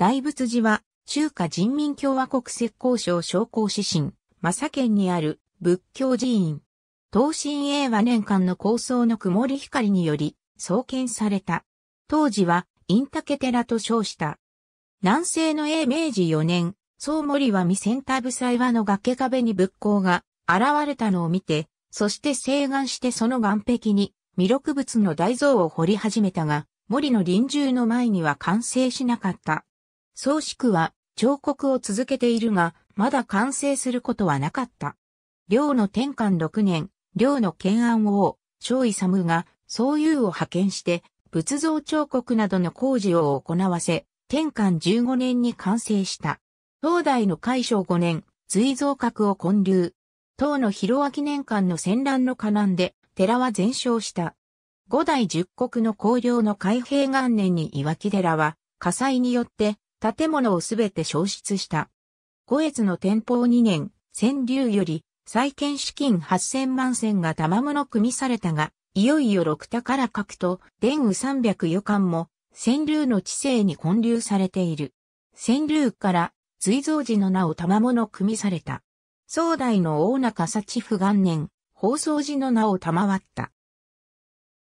大仏寺は、中華人民共和国石膏省商工指針、正県にある仏教寺院。東新英和年間の構想の曇り光により、創建された。当時は、インタケ寺と称した。南西の英明治4年、総森は未セタブサイワの崖壁に仏光が現れたのを見て、そして請願してその岸壁に弥勒仏の大像を掘り始めたが、森の臨終の前には完成しなかった。宗宿は彫刻を続けているが、まだ完成することはなかった。領の天官6年、領の建安王、小勇が、宗友を派遣して、仏像彫刻などの工事を行わせ、天官15年に完成した。東大の海将5年、随蔵閣を建立。唐の広明年間の戦乱の河難で、寺は全焼した。五代十国の公領の開閉元年に岩木寺は、火災によって建物をすべて消失した。五越の天保2年、川柳より、再建資金8000万銭が玉物組みされたが、いよいよ六宝格と、伝雨三百余間も、川柳の知性に建立されている。川柳から、随蔵寺の名を玉物組みされた。壮代の大中幸不元年、放送寺の名を賜った。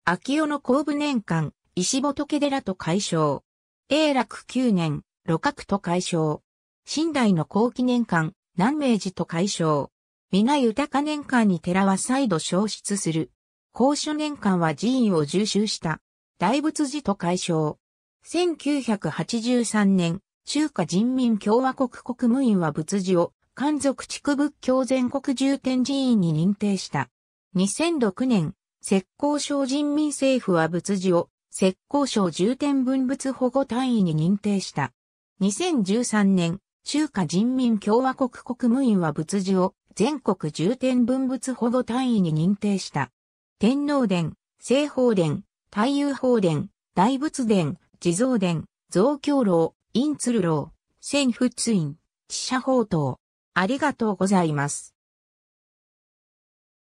秋代の後部年間、石仏寺と解消。永楽九年、路角と解消。新代の後期年間、南明寺と解消。皆豊か年間に寺は再度消失する。高所年間は寺院を重修した。大仏寺と解消。1983年、中華人民共和国国務院は仏寺を、漢族地区仏教全国重点寺院に認定した。2006年、浙江省人民政府は仏寺を、浙江省重点文物保護単位に認定した。2013年、中華人民共和国国務院は仏事を全国重点文物保護単位に認定した。天皇殿、西方殿、太遊法殿、大仏殿、地蔵殿、造教楼、陰鶴楼、仙仏院、地社宝等。ありがとうございます。